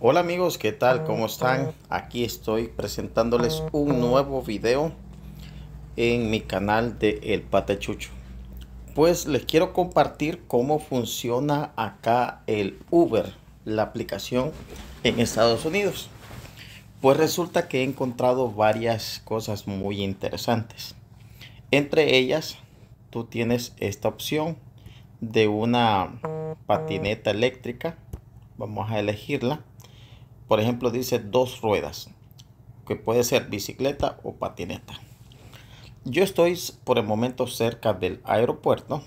Hola amigos, ¿qué tal? ¿Cómo están? Aquí estoy presentándoles un nuevo video en mi canal de El Patechucho. Pues les quiero compartir cómo funciona acá el Uber, la aplicación en Estados Unidos. Pues resulta que he encontrado varias cosas muy interesantes. Entre ellas, tú tienes esta opción de una patineta eléctrica. Vamos a elegirla por ejemplo, dice dos ruedas, que puede ser bicicleta o patineta. Yo estoy por el momento cerca del aeropuerto,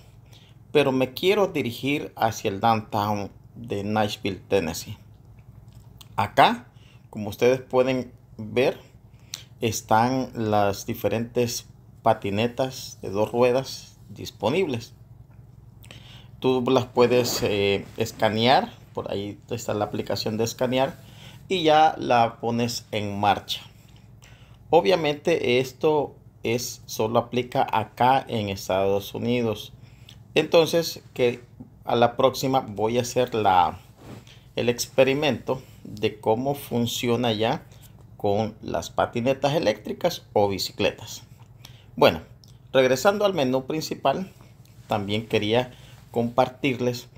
pero me quiero dirigir hacia el downtown de Nashville, Tennessee. Acá, como ustedes pueden ver, están las diferentes patinetas de dos ruedas disponibles. Tú las puedes eh, escanear, por ahí está la aplicación de escanear y ya la pones en marcha. Obviamente esto es solo aplica acá en Estados Unidos. Entonces que a la próxima voy a hacer la, el experimento de cómo funciona ya con las patinetas eléctricas o bicicletas. Bueno, regresando al menú principal, también quería compartirles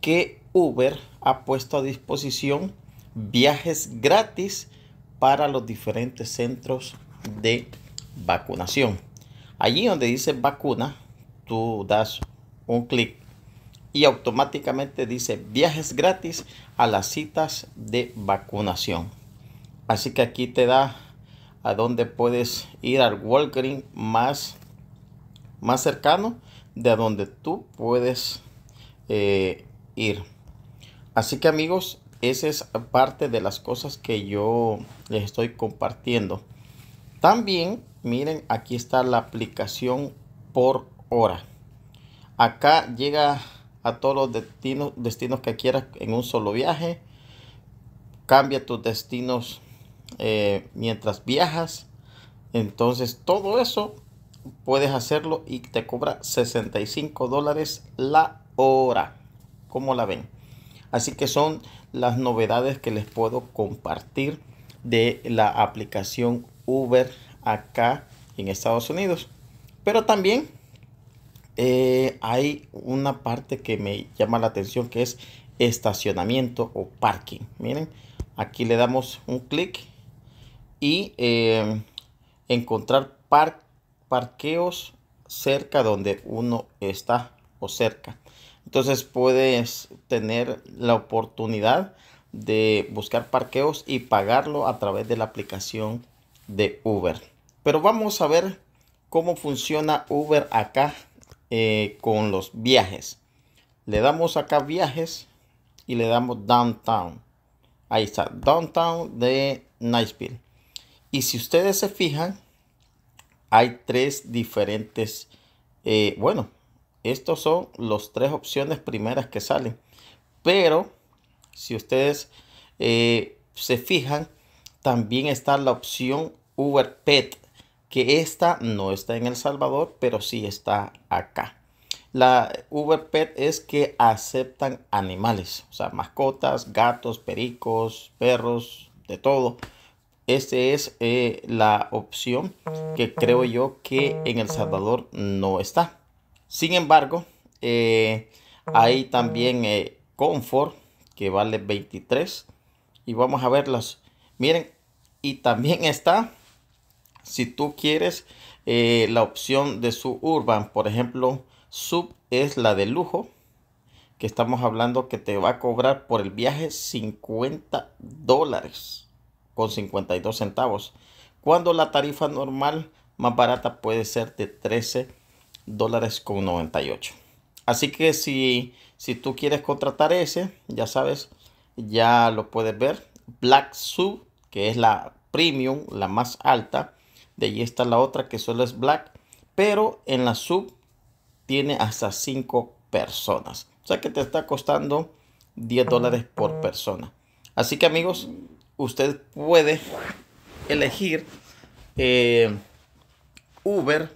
que Uber ha puesto a disposición viajes gratis para los diferentes centros de vacunación. Allí donde dice vacuna, tú das un clic y automáticamente dice viajes gratis a las citas de vacunación. Así que aquí te da a dónde puedes ir al Walgreens más, más cercano de donde tú puedes eh, ir. Así que amigos, esa es parte de las cosas que yo les estoy compartiendo. También, miren, aquí está la aplicación por hora. Acá llega a todos los destinos, destinos que quieras en un solo viaje. Cambia tus destinos eh, mientras viajas. Entonces, todo eso puedes hacerlo y te cobra 65 dólares la hora. como la ven? Así que son las novedades que les puedo compartir de la aplicación Uber acá en Estados Unidos. Pero también eh, hay una parte que me llama la atención que es estacionamiento o parking. Miren, aquí le damos un clic y eh, encontrar parqueos cerca donde uno está o cerca. Entonces puedes tener la oportunidad de buscar parqueos y pagarlo a través de la aplicación de Uber. Pero vamos a ver cómo funciona Uber acá eh, con los viajes. Le damos acá viajes y le damos downtown. Ahí está, downtown de Niceville. Y si ustedes se fijan, hay tres diferentes, eh, bueno, estos son las tres opciones primeras que salen. Pero si ustedes eh, se fijan, también está la opción Uber Pet, que esta no está en El Salvador, pero sí está acá. La Uber Pet es que aceptan animales, o sea, mascotas, gatos, pericos, perros, de todo. Esta es eh, la opción que creo yo que en El Salvador no está. Sin embargo, eh, hay también eh, Comfort que vale 23 y vamos a verlas. Miren, y también está si tú quieres eh, la opción de suburban, por ejemplo, sub es la de lujo que estamos hablando que te va a cobrar por el viaje 50 dólares con 52 centavos. Cuando la tarifa normal más barata puede ser de 13 dólares con 98. Así que si, si tú quieres contratar ese, ya sabes, ya lo puedes ver. Black Sub, que es la premium, la más alta. De allí está la otra que solo es black. Pero en la sub tiene hasta 5 personas. O sea que te está costando 10 dólares por persona. Así que amigos, usted puede elegir eh, Uber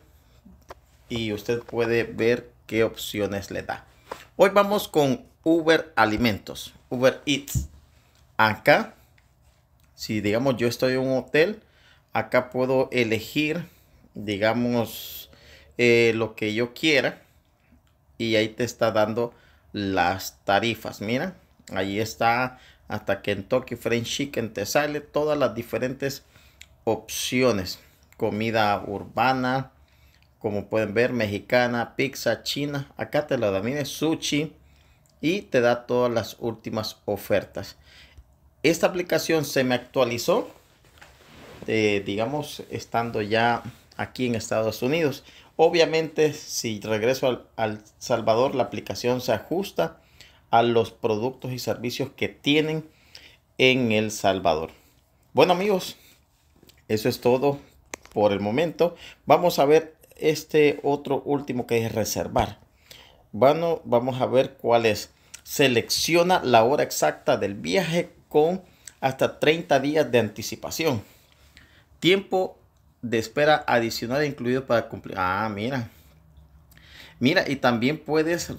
y usted puede ver qué opciones le da. Hoy vamos con Uber Alimentos, Uber Eats. Acá, si digamos yo estoy en un hotel, acá puedo elegir, digamos, eh, lo que yo quiera. Y ahí te está dando las tarifas. Mira, ahí está hasta Kentucky French Chicken. Te sale todas las diferentes opciones. Comida urbana, como pueden ver, mexicana, pizza, china. Acá te lo da, sushi y te da todas las últimas ofertas. Esta aplicación se me actualizó, eh, digamos, estando ya aquí en Estados Unidos. Obviamente, si regreso al, al Salvador, la aplicación se ajusta a los productos y servicios que tienen en El Salvador. Bueno amigos, eso es todo por el momento. Vamos a ver este otro último que es reservar. Bueno, vamos a ver cuál es. Selecciona la hora exacta del viaje con hasta 30 días de anticipación. Tiempo de espera adicional incluido para cumplir. Ah, mira. Mira, y también puedes...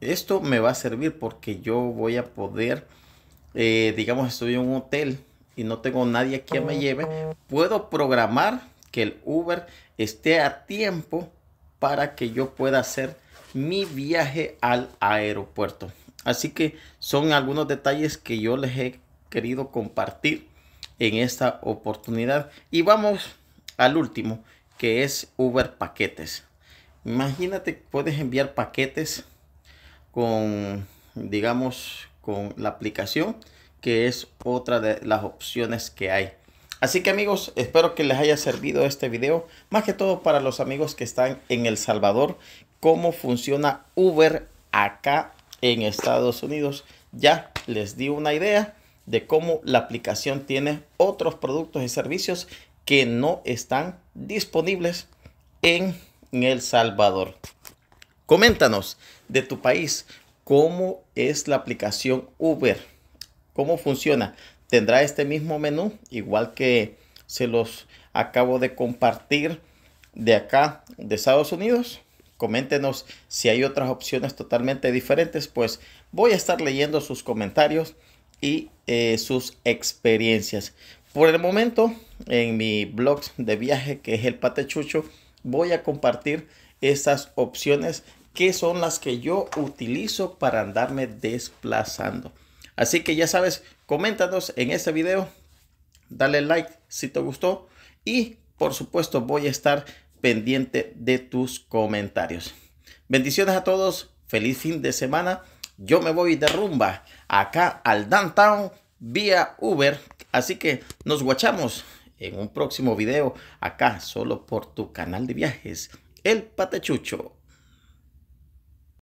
Esto me va a servir porque yo voy a poder, eh, digamos, estoy en un hotel y no tengo nadie que me lleve. Oh. Puedo programar que el Uber esté a tiempo para que yo pueda hacer mi viaje al aeropuerto. Así que son algunos detalles que yo les he querido compartir en esta oportunidad. Y vamos al último, que es Uber Paquetes. Imagínate, puedes enviar paquetes con, digamos, con la aplicación, que es otra de las opciones que hay. Así que amigos, espero que les haya servido este video, más que todo para los amigos que están en El Salvador, cómo funciona Uber acá en Estados Unidos. Ya les di una idea de cómo la aplicación tiene otros productos y servicios que no están disponibles en El Salvador. Coméntanos de tu país cómo es la aplicación Uber, cómo funciona tendrá este mismo menú, igual que se los acabo de compartir de acá, de Estados Unidos. Coméntenos si hay otras opciones totalmente diferentes, pues voy a estar leyendo sus comentarios y eh, sus experiencias. Por el momento, en mi blog de viaje, que es el Patechucho, voy a compartir estas opciones que son las que yo utilizo para andarme desplazando. Así que ya sabes, coméntanos en este video, dale like si te gustó y por supuesto voy a estar pendiente de tus comentarios. Bendiciones a todos, feliz fin de semana. Yo me voy de rumba acá al downtown vía Uber, así que nos guachamos en un próximo video acá solo por tu canal de viajes, El Patechucho.